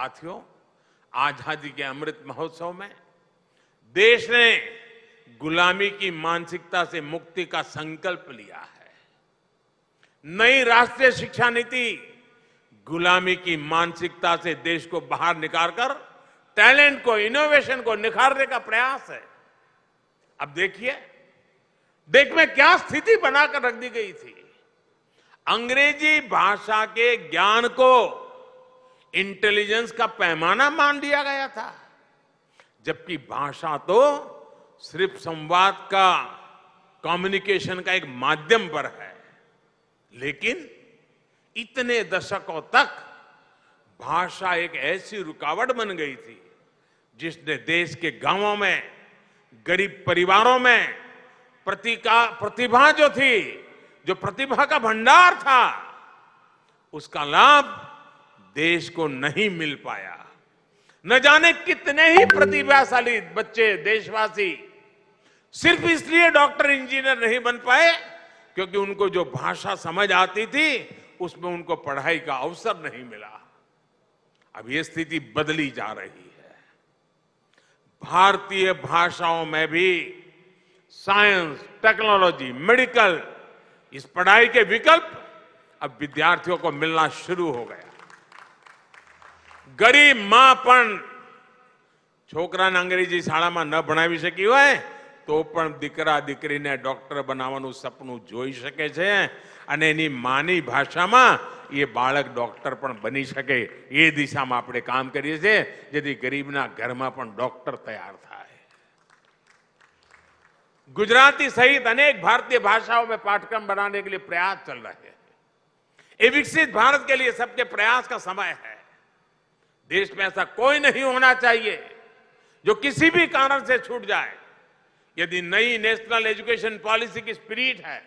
साथियों आजादी के अमृत महोत्सव में देश ने गुलामी की मानसिकता से मुक्ति का संकल्प लिया है नई राष्ट्रीय शिक्षा नीति गुलामी की मानसिकता से देश को बाहर निकालकर टैलेंट को इनोवेशन को निखारने का प्रयास है अब देखिए देख में क्या स्थिति बनाकर रख दी गई थी अंग्रेजी भाषा के ज्ञान को इंटेलिजेंस का पैमाना मान लिया गया था जबकि भाषा तो सिर्फ संवाद का कम्युनिकेशन का एक माध्यम पर है लेकिन इतने दशकों तक भाषा एक ऐसी रुकावट बन गई थी जिसने देश के गांवों में गरीब परिवारों में प्रतिका प्रतिभा जो थी जो प्रतिभा का भंडार था उसका लाभ देश को नहीं मिल पाया न जाने कितने ही प्रतिभाशाली बच्चे देशवासी सिर्फ इसलिए डॉक्टर इंजीनियर नहीं बन पाए क्योंकि उनको जो भाषा समझ आती थी उसमें उनको पढ़ाई का अवसर नहीं मिला अब यह स्थिति बदली जा रही है भारतीय भाषाओं में भी साइंस टेक्नोलॉजी मेडिकल इस पढ़ाई के विकल्प अब विद्यार्थियों को मिलना शुरू हो गया ગરીબ માં પણ છોકરાને અંગ્રેજી શાળામાં ન ભણાવી શકી હોય તો પણ દીકરા દીકરીને ડૉક્ટર બનાવવાનું સપનું જોઈ શકે છે અને એની માની ભાષામાં એ બાળક ડૉક્ટર પણ બની શકે એ દિશામાં આપણે કામ કરીએ છીએ જેથી ગરીબના ઘરમાં પણ ડૉક્ટર તૈયાર થાય ગુજરાતી સહિત અનેક ભારતીય ભાષાઓમાં પાઠ્યક્રમ पाठ्यक्रम કે के પ્રયાસ प्रयास રહે रहे हैं ये विकसित भारत के लिए सबके प्रयास का समय है देश में ऐसा कोई नहीं होना चाहिए जो किसी भी कारण से छूट जाए यदि नई नेशनल एजुकेशन पॉलिसी की स्पिरिट है